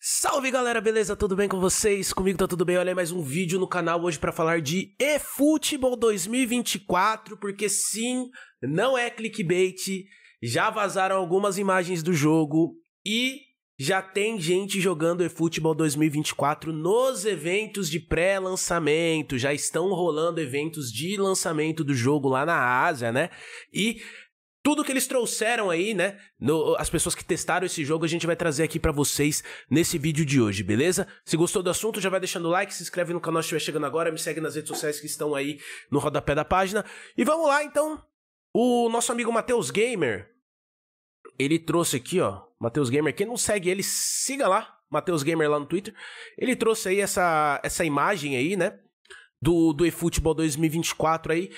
Salve galera, beleza? Tudo bem com vocês? Comigo tá tudo bem? Olha aí é mais um vídeo no canal hoje para falar de eFootball 2024, porque sim, não é clickbait, já vazaram algumas imagens do jogo e já tem gente jogando eFootball 2024 nos eventos de pré-lançamento, já estão rolando eventos de lançamento do jogo lá na Ásia, né? E tudo que eles trouxeram aí, né? No, as pessoas que testaram esse jogo, a gente vai trazer aqui para vocês nesse vídeo de hoje, beleza? Se gostou do assunto, já vai deixando o like, se inscreve no canal se estiver chegando agora, me segue nas redes sociais que estão aí no rodapé da página. E vamos lá, então. O nosso amigo Matheus Gamer, ele trouxe aqui, ó, Matheus Gamer, quem não segue ele, siga lá, Matheus Gamer lá no Twitter. Ele trouxe aí essa, essa imagem aí, né? Do, do eFootball 2024 aí,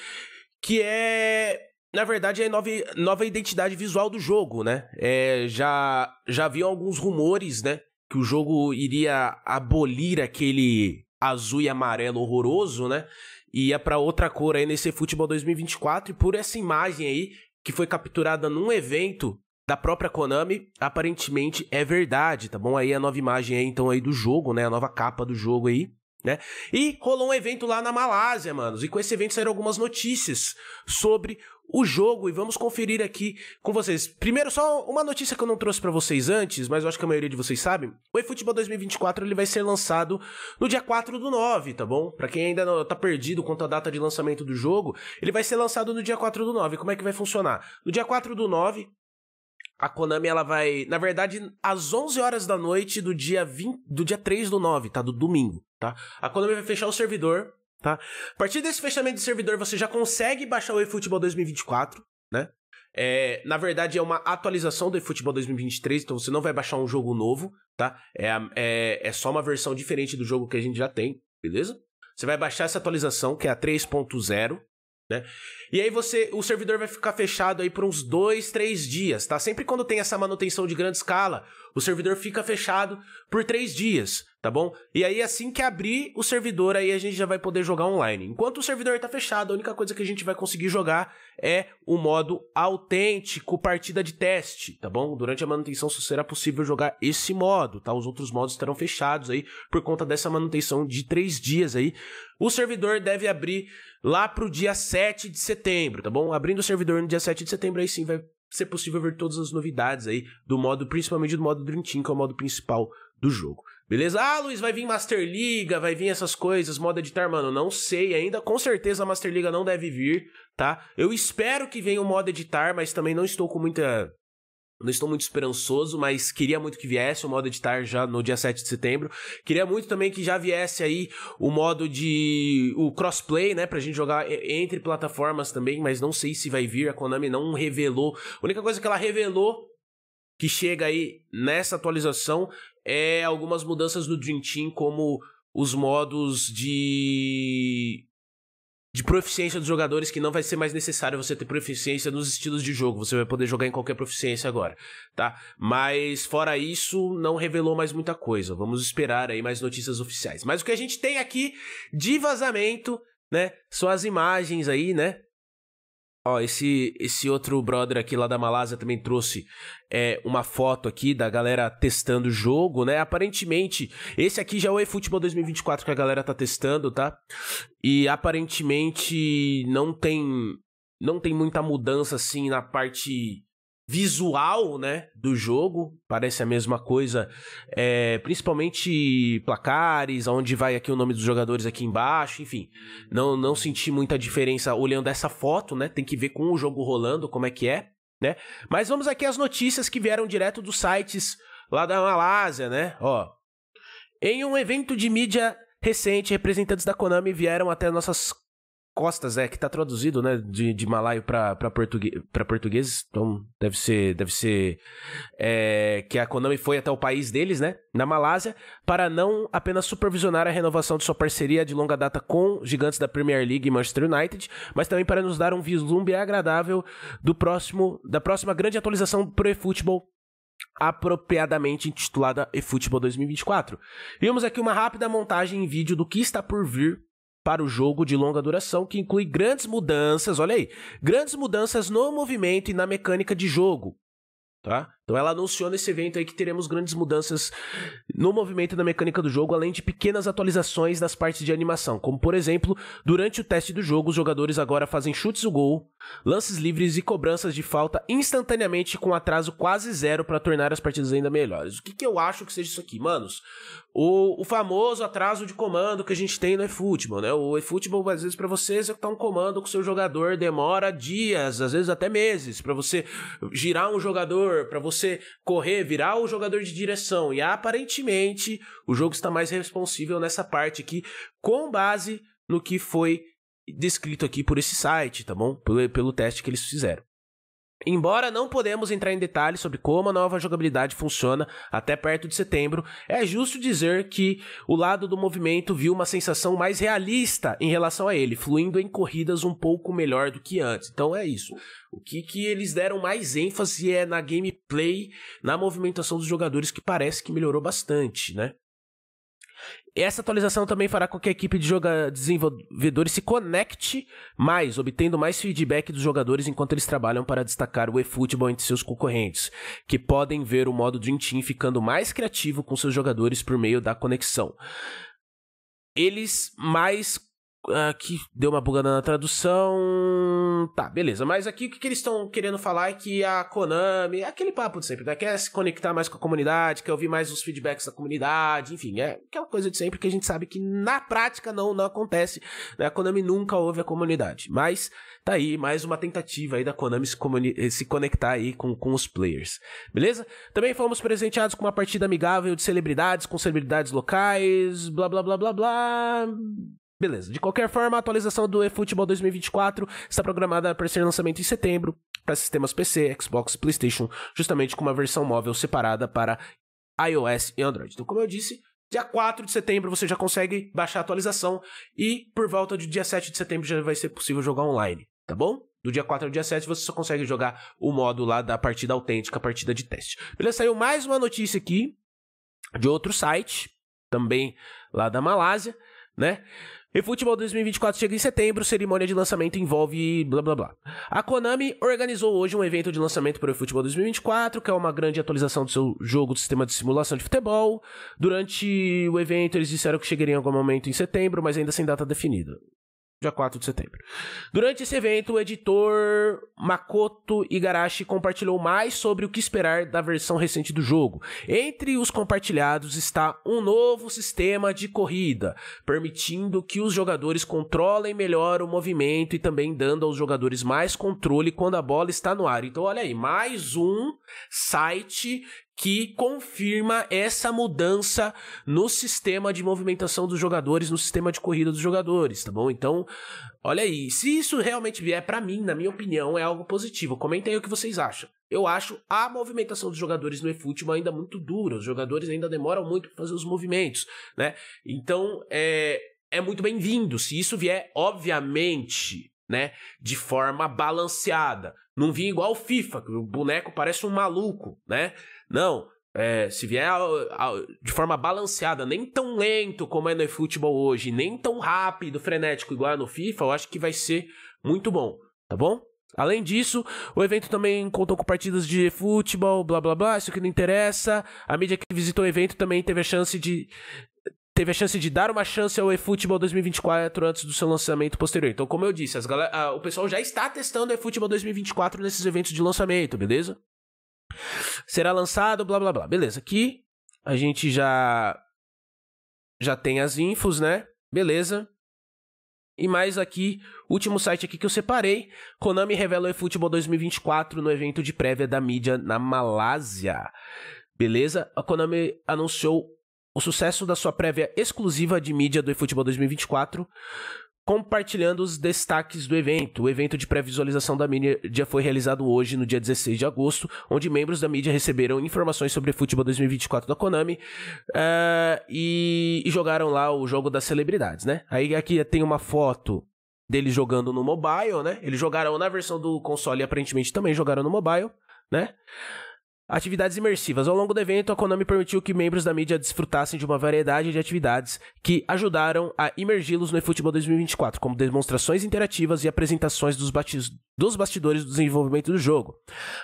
que é na verdade, é a nova, nova identidade visual do jogo, né? É, já, já haviam alguns rumores, né? Que o jogo iria abolir aquele azul e amarelo horroroso, né? E ia para outra cor aí nesse Futebol 2024. E por essa imagem aí, que foi capturada num evento da própria Konami, aparentemente é verdade, tá bom? Aí a nova imagem aí, então, aí do jogo, né? A nova capa do jogo aí. Né? E rolou um evento lá na Malásia, manos. E com esse evento saíram algumas notícias sobre o jogo e vamos conferir aqui com vocês. Primeiro, só uma notícia que eu não trouxe para vocês antes, mas eu acho que a maioria de vocês sabe. O eFootball 2024 ele vai ser lançado no dia 4 do 9, tá bom? Para quem ainda não tá perdido quanto à data de lançamento do jogo, ele vai ser lançado no dia 4 do 9. Como é que vai funcionar? No dia 4 do 9, a Konami, ela vai, na verdade, às 11 horas da noite do dia 20, do dia 3 do 9, tá? Do domingo, tá? A Konami vai fechar o servidor tá? A partir desse fechamento de servidor, você já consegue baixar o eFootball 2024, né? É, na verdade, é uma atualização do eFootball 2023, então você não vai baixar um jogo novo, tá? É, é, é só uma versão diferente do jogo que a gente já tem, beleza? Você vai baixar essa atualização, que é a 3.0, né? E aí você, o servidor vai ficar fechado aí por uns dois, três dias, tá? Sempre quando tem essa manutenção de grande escala, o servidor fica fechado por três dias, tá bom? E aí, assim que abrir o servidor, aí a gente já vai poder jogar online. Enquanto o servidor está fechado, a única coisa que a gente vai conseguir jogar é o modo autêntico, partida de teste, tá bom? Durante a manutenção só será possível jogar esse modo, tá? Os outros modos estarão fechados aí por conta dessa manutenção de três dias aí. O servidor deve abrir lá pro dia 7 de setembro, tá bom? Abrindo o servidor no dia 7 de setembro, aí sim vai ser possível ver todas as novidades aí do modo, principalmente do modo Dream Team, que é o modo principal do jogo. Beleza? Ah, Luiz, vai vir Master Liga, vai vir essas coisas, modo editar, mano, não sei ainda. Com certeza a Master Liga não deve vir, tá? Eu espero que venha o modo editar, mas também não estou com muita não estou muito esperançoso, mas queria muito que viesse o modo editar já no dia 7 de setembro. Queria muito também que já viesse aí o modo de. o crossplay, né? Pra gente jogar entre plataformas também, mas não sei se vai vir. A Konami não revelou. A única coisa que ela revelou que chega aí nessa atualização é algumas mudanças no Dream Team, como os modos de de proficiência dos jogadores que não vai ser mais necessário você ter proficiência nos estilos de jogo. Você vai poder jogar em qualquer proficiência agora, tá? Mas fora isso, não revelou mais muita coisa. Vamos esperar aí mais notícias oficiais. Mas o que a gente tem aqui de vazamento, né? São as imagens aí, né? Ó, esse, esse outro brother aqui lá da Malásia também trouxe é, uma foto aqui da galera testando o jogo, né? Aparentemente, esse aqui já é o eFootball 2024 que a galera tá testando, tá? E aparentemente não tem não tem muita mudança assim na parte visual, né, do jogo, parece a mesma coisa, é, principalmente placares, onde vai aqui o nome dos jogadores aqui embaixo, enfim, não, não senti muita diferença olhando essa foto, né, tem que ver com o jogo rolando, como é que é, né, mas vamos aqui às notícias que vieram direto dos sites lá da Malásia, né, ó, em um evento de mídia recente, representantes da Konami vieram até nossas Costas, é, que tá traduzido, né, de, de malaio pra, pra, português, pra português, então deve ser, deve ser é, que a Konami foi até o país deles, né, na Malásia, para não apenas supervisionar a renovação de sua parceria de longa data com gigantes da Premier League e Manchester United, mas também para nos dar um vislumbre agradável do próximo, da próxima grande atualização pro eFootball apropriadamente intitulada eFootball 2024. Vimos aqui uma rápida montagem em vídeo do que está por vir para o jogo de longa duração, que inclui grandes mudanças, olha aí, grandes mudanças no movimento e na mecânica de jogo. Tá? Então ela anunciou nesse evento aí que teremos grandes mudanças no movimento e na mecânica do jogo, além de pequenas atualizações nas partes de animação, como por exemplo, durante o teste do jogo, os jogadores agora fazem chutes do gol, lances livres e cobranças de falta instantaneamente com atraso quase zero para tornar as partidas ainda melhores. O que, que eu acho que seja isso aqui, manos? O, o, famoso atraso de comando que a gente tem no eFootball, né? O eFootball, às vezes, para você executar um comando com seu jogador, demora dias, às vezes até meses, para você girar um jogador, para você correr, virar o jogador de direção. E aparentemente, o jogo está mais responsível nessa parte aqui, com base no que foi descrito aqui por esse site, tá bom? Pelo, pelo teste que eles fizeram. Embora não podemos entrar em detalhes sobre como a nova jogabilidade funciona até perto de setembro, é justo dizer que o lado do movimento viu uma sensação mais realista em relação a ele, fluindo em corridas um pouco melhor do que antes. Então é isso. O que, que eles deram mais ênfase é na gameplay, na movimentação dos jogadores, que parece que melhorou bastante, né? Essa atualização também fará com que a equipe de desenvolvedores se conecte mais, obtendo mais feedback dos jogadores enquanto eles trabalham para destacar o eFootball entre seus concorrentes, que podem ver o modo Dream Team ficando mais criativo com seus jogadores por meio da conexão. Eles mais Aqui ah, deu uma bugada na tradução. Tá, beleza. Mas aqui o que, eles estão querendo falar é que a Konami, é aquele papo de sempre, né? Quer se conectar mais com a comunidade, quer ouvir mais os feedbacks da comunidade, enfim, é aquela coisa de sempre que a gente sabe que na prática não, não acontece. Né? A Konami nunca ouve a comunidade. Mas tá aí mais uma tentativa aí da Konami se, eh, se conectar aí com, com os players. Beleza? Também fomos presenteados com uma partida amigável de celebridades, com celebridades locais, blá blá blá blá blá. Beleza. De qualquer forma, a atualização do eFootball 2024 está programada para ser lançamento em setembro para sistemas PC, Xbox, PlayStation, justamente com uma versão móvel separada para iOS e Android. Então, como eu disse, dia 4 de setembro você já consegue baixar a atualização e por volta do dia 7 de setembro já vai ser possível jogar online, tá bom? Do dia 4 ao dia 7 você só consegue jogar o modo lá da partida autêntica, a partida de teste. Beleza, saiu mais uma notícia aqui de outro site, também lá da Malásia né? E futebol 2024 chega em setembro, cerimônia de lançamento envolve blá blá blá. A Konami organizou hoje um evento de lançamento para o futebol 2024, que é uma grande atualização do seu jogo do sistema de simulação de futebol. Durante o evento, eles disseram que chegaria em algum momento em setembro, mas ainda sem data definida dia 4 de setembro. Durante esse evento, o editor Makoto Igarashi compartilhou mais sobre o que esperar da versão recente do jogo. Entre os compartilhados está um novo sistema de corrida, permitindo que os jogadores controlem melhor o movimento e também dando aos jogadores mais controle quando a bola está no ar. Então, olha aí, mais um site que confirma essa mudança no sistema de movimentação dos jogadores, no sistema de corrida dos jogadores, tá bom? Então, olha aí, se isso realmente vier para mim, na minha opinião, é algo positivo. Comentem aí o que vocês acham. Eu acho a movimentação dos jogadores no eFootball ainda muito dura, os jogadores ainda demoram muito para fazer os movimentos, né? Então, é, é muito bem-vindo se isso vier, obviamente, né, de forma balanceada. Não vinha igual o FIFA, que o boneco parece um maluco, né? Não. É, se vier de forma balanceada, nem tão lento como é no futebol hoje, nem tão rápido, frenético igual é no FIFA, eu acho que vai ser muito bom, tá bom? Além disso, o evento também contou com partidas de futebol, blá blá blá, isso que não interessa. A mídia que visitou o evento também teve a chance de teve a chance de dar uma chance ao eFootball 2024 antes do seu lançamento posterior. Então, como eu disse, a, o pessoal já está testando o eFootball 2024 nesses eventos de lançamento, beleza? Será lançado, blá blá blá. Beleza, aqui a gente já já tem as infos, né? Beleza. E mais aqui, último site aqui que eu separei, Konami revela o eFootball 2024 no evento de prévia da mídia na Malásia. Beleza? A Konami anunciou o sucesso da sua prévia exclusiva de mídia do eFootball 2024, compartilhando os destaques do evento. O evento de pré-visualização da mídia foi realizado hoje, no dia 16 de agosto, onde membros da mídia receberam informações sobre futebol 2024 da Konami uh, e, e, jogaram lá o jogo das celebridades, né? Aí aqui tem uma foto deles jogando no mobile, né? Eles jogaram na versão do console e aparentemente também jogaram no mobile, né? Atividades imersivas. Ao longo do evento, a Konami permitiu que membros da mídia desfrutassem de uma variedade de atividades que ajudaram a imergi-los no eFootball 2024, como demonstrações interativas e apresentações dos, dos bastidores do desenvolvimento do jogo.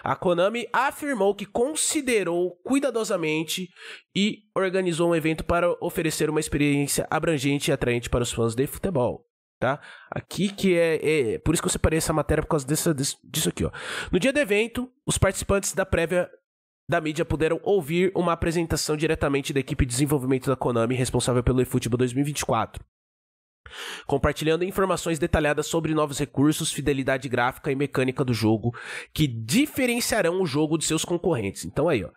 A Konami afirmou que considerou cuidadosamente e organizou um evento para oferecer uma experiência abrangente e atraente para os fãs de futebol. Tá? Aqui que é, é, Por isso que eu separei essa matéria por causa dessa, disso aqui, ó. No dia do evento, os participantes da prévia da mídia puderam ouvir uma apresentação diretamente da equipe de desenvolvimento da Konami responsável pelo eFootball 2024. Compartilhando informações detalhadas sobre novos recursos, fidelidade gráfica e mecânica do jogo que diferenciarão o jogo de seus concorrentes. Então aí, ó.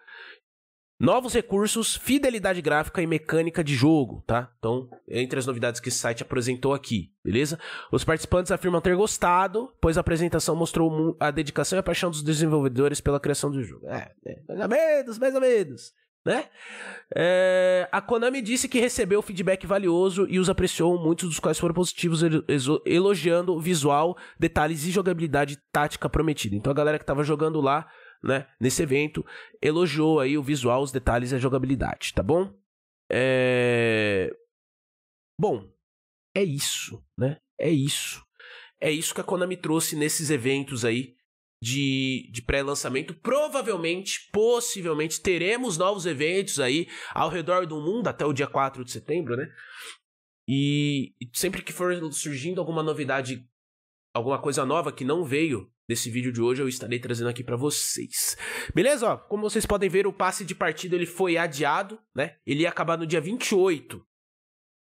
Novos recursos, fidelidade gráfica e mecânica de jogo, tá? Então, entre as novidades que esse site apresentou aqui, beleza? Os participantes afirmam ter gostado, pois a apresentação mostrou a dedicação e a paixão dos desenvolvedores pela criação do jogo. É, é mais ou menos, mais ou menos, né? É, a Konami disse que recebeu feedback valioso e os apreciou, muitos dos quais foram positivos, elogiando o visual, detalhes e jogabilidade tática prometida. Então, a galera que estava jogando lá né, nesse evento, elogiou aí o visual, os detalhes e a jogabilidade, tá bom? É... Bom, é isso, né? É isso. É isso que a Konami trouxe nesses eventos aí de, de pré-lançamento. Provavelmente, possivelmente, teremos novos eventos aí ao redor do mundo até o dia 4 de setembro, né? E sempre que for surgindo alguma novidade alguma coisa nova que não veio desse vídeo de hoje, eu estarei trazendo aqui para vocês. Beleza? como vocês podem ver, o passe de partida ele foi adiado, né? Ele ia acabar no dia 28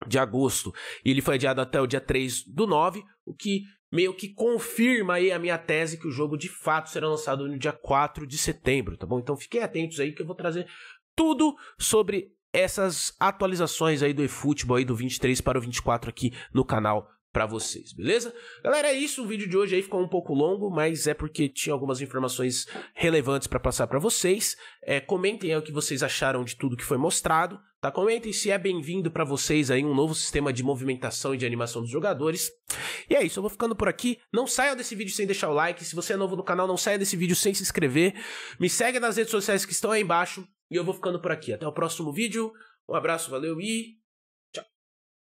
de agosto e ele foi adiado até o dia 3 do 9, o que meio que confirma aí a minha tese que o jogo de fato será lançado no dia 4 de setembro, tá bom? Então fiquem atentos aí que eu vou trazer tudo sobre essas atualizações aí do eFootball aí do 23 para o 24 aqui no canal para vocês, beleza? Galera, é isso. O vídeo de hoje aí ficou um pouco longo, mas é porque tinha algumas informações relevantes para passar para vocês. É, comentem aí o que vocês acharam de tudo que foi mostrado, tá? Comentem se é bem-vindo para vocês aí um novo sistema de movimentação e de animação dos jogadores. E é isso, eu vou ficando por aqui. Não saia desse vídeo sem deixar o like. Se você é novo no canal, não saia desse vídeo sem se inscrever. Me segue nas redes sociais que estão aí embaixo. E eu vou ficando por aqui. Até o próximo vídeo. Um abraço, valeu e